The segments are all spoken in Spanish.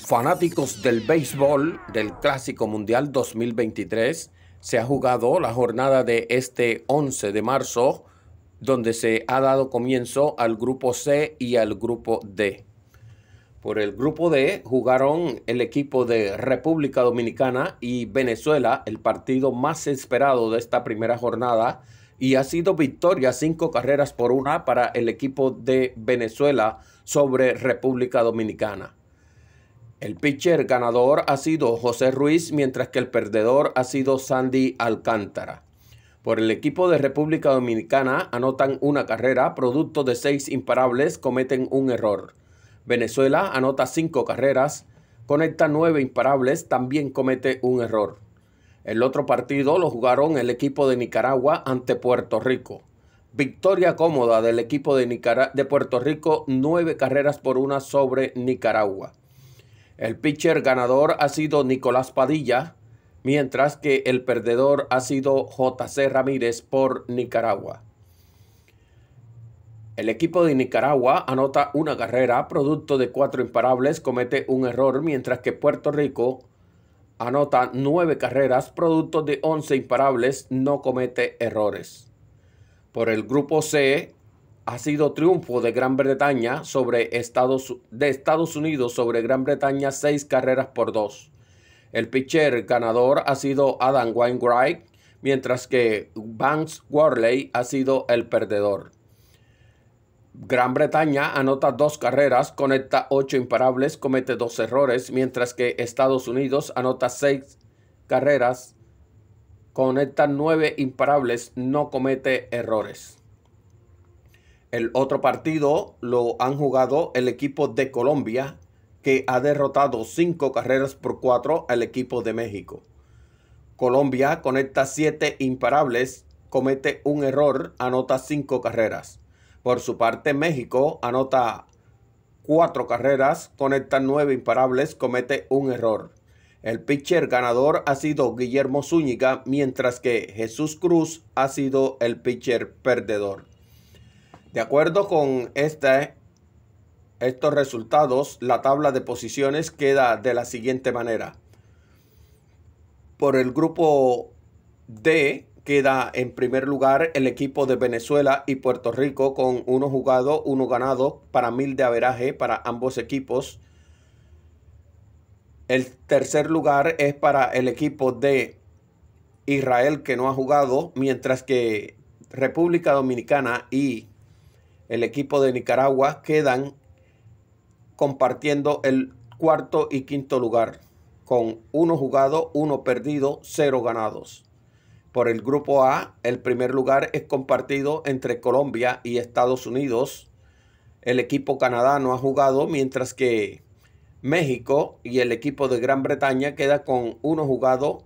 Fanáticos del béisbol del Clásico Mundial 2023, se ha jugado la jornada de este 11 de marzo, donde se ha dado comienzo al grupo C y al grupo D. Por el grupo D jugaron el equipo de República Dominicana y Venezuela, el partido más esperado de esta primera jornada, y ha sido victoria cinco carreras por una para el equipo de Venezuela sobre República Dominicana. El pitcher ganador ha sido José Ruiz, mientras que el perdedor ha sido Sandy Alcántara. Por el equipo de República Dominicana anotan una carrera, producto de seis imparables cometen un error. Venezuela anota cinco carreras, conecta nueve imparables, también comete un error. El otro partido lo jugaron el equipo de Nicaragua ante Puerto Rico. Victoria cómoda del equipo de, de Puerto Rico, nueve carreras por una sobre Nicaragua. El pitcher ganador ha sido Nicolás Padilla, mientras que el perdedor ha sido JC Ramírez por Nicaragua. El equipo de Nicaragua anota una carrera, producto de cuatro imparables, comete un error, mientras que Puerto Rico anota nueve carreras, producto de once imparables, no comete errores. Por el grupo C, ha sido triunfo de Gran Bretaña sobre Estados, de Estados Unidos sobre Gran Bretaña seis carreras por dos. El pitcher ganador ha sido Adam Wainwright, mientras que Banks Worley ha sido el perdedor. Gran Bretaña anota dos carreras, conecta ocho imparables, comete dos errores, mientras que Estados Unidos anota seis carreras, conecta nueve imparables, no comete errores. El otro partido lo han jugado el equipo de Colombia, que ha derrotado cinco carreras por cuatro al equipo de México. Colombia conecta siete imparables, comete un error, anota cinco carreras. Por su parte, México anota cuatro carreras, conecta nueve imparables, comete un error. El pitcher ganador ha sido Guillermo Zúñiga, mientras que Jesús Cruz ha sido el pitcher perdedor. De acuerdo con estos resultados, la tabla de posiciones queda de la siguiente manera. Por el grupo D queda en primer lugar el equipo de Venezuela y Puerto Rico con uno jugado, uno ganado para mil de averaje para ambos equipos. El tercer lugar es para el equipo de Israel que no ha jugado, mientras que República Dominicana y el equipo de Nicaragua quedan compartiendo el cuarto y quinto lugar con uno jugado, uno perdido, cero ganados. Por el grupo A, el primer lugar es compartido entre Colombia y Estados Unidos. El equipo Canadá no ha jugado, mientras que México y el equipo de Gran Bretaña queda con uno jugado,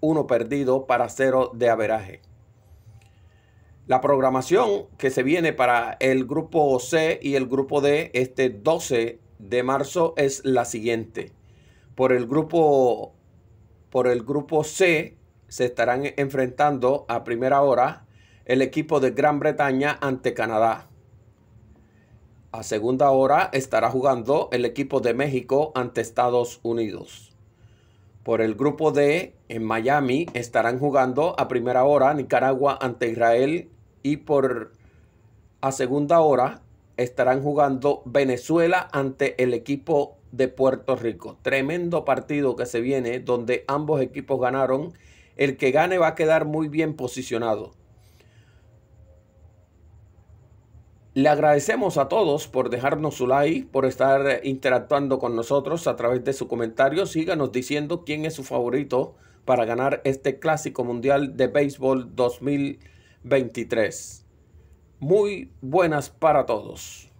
uno perdido para cero de averaje la programación que se viene para el grupo C y el grupo D este 12 de marzo es la siguiente. Por el grupo, por el grupo C se estarán enfrentando a primera hora el equipo de Gran Bretaña ante Canadá. A segunda hora estará jugando el equipo de México ante Estados Unidos. Por el grupo D, en Miami, estarán jugando a primera hora Nicaragua ante Israel y por a segunda hora estarán jugando Venezuela ante el equipo de Puerto Rico. Tremendo partido que se viene donde ambos equipos ganaron. El que gane va a quedar muy bien posicionado. Le agradecemos a todos por dejarnos su like, por estar interactuando con nosotros a través de su comentario. Síganos diciendo quién es su favorito para ganar este Clásico Mundial de Béisbol 2020. 23. Muy buenas para todos.